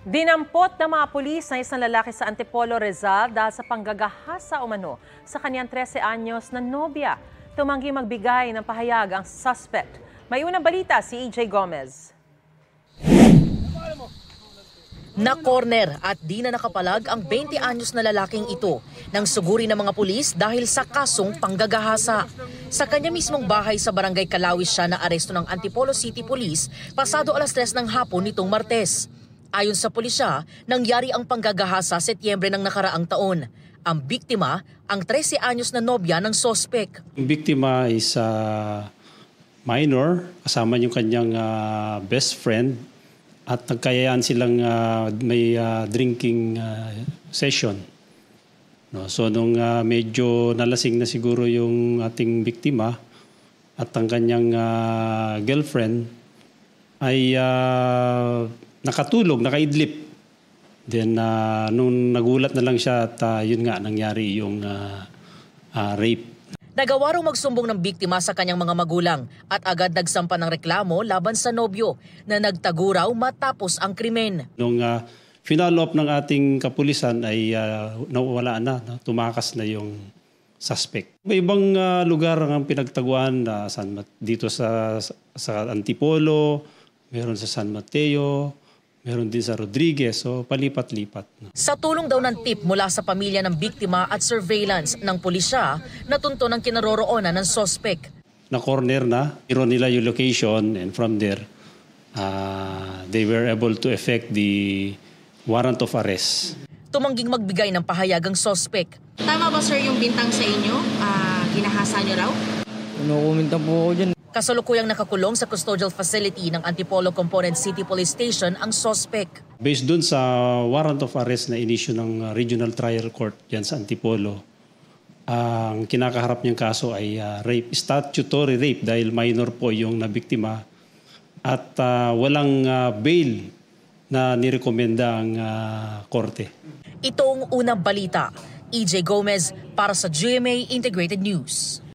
Dinampot ng mga pulis na isang lalaki sa Antipolo, Rizal dahil sa panggagahasa umano sa kanyang 13 anyos na nobya. Tumanggi magbigay ng pahayag ang suspect. May unang balita si EJ Gomez. Na-corner at di na nakapalag ang 20 anyos na lalaking ito nang suguri ng mga pulis dahil sa kasong panggagahasa. Sa kanya mismong bahay sa barangay Kalawis siya na aresto ng Antipolo City Police pasado alas 3 ng hapon nitong Martes. Ayon sa pulisya, nangyari ang panggagahasa sa Setyembre ng nakaraang taon. Ang biktima, ang 13 anyos na nobya ng sospek. Ang biktima is uh, minor, kasama yung kanyang uh, best friend at nagkayaan silang uh, may uh, drinking uh, session. No, so nung uh, medyo nalasing na siguro yung ating biktima at ang kanyang uh, girlfriend ay uh, nakatulog, nakaidlip. Then, uh, nung nagulat na lang siya at uh, yun nga, nangyari yung uh, uh, rape. Nagawa raw magsumbong ng biktima sa kanyang mga magulang at agad nagsampa ng reklamo laban sa nobyo na nagtaguraw matapos ang krimen. Nung uh, final-up ng ating kapulisan ay uh, nawala na, na, tumakas na yung suspect. May ibang uh, lugar ang pinagtaguan uh, San, dito sa, sa Antipolo, meron sa San Mateo, Meron din sa Rodriguez, so palipat-lipat. Sa tulong daw ng tip mula sa pamilya ng biktima at surveillance ng pulisya, natunto ng kinaroroonan ng sospek. Na corner na, tiro nila yung location and from there, uh, they were able to effect the warrant of arrest. Tumangging magbigay ng pahayag ang sospek. Tama ba sir yung bintang sa inyo? Uh, ginahasa niyo raw? Ano, kumintan po ako dyan. Kasalukuyang nakakulong sa custodial facility ng Antipolo Component City Police Station ang sospek. Based dun sa warrant of arrest na inisyo ng uh, Regional Trial Court yan sa Antipolo, ang kinakaharap niyang kaso ay uh, rape, statutory rape dahil minor po yung nabiktima at uh, walang uh, bail na nirekomenda ang uh, korte. Ito ang unang balita. EJ Gomez para sa GMA Integrated News.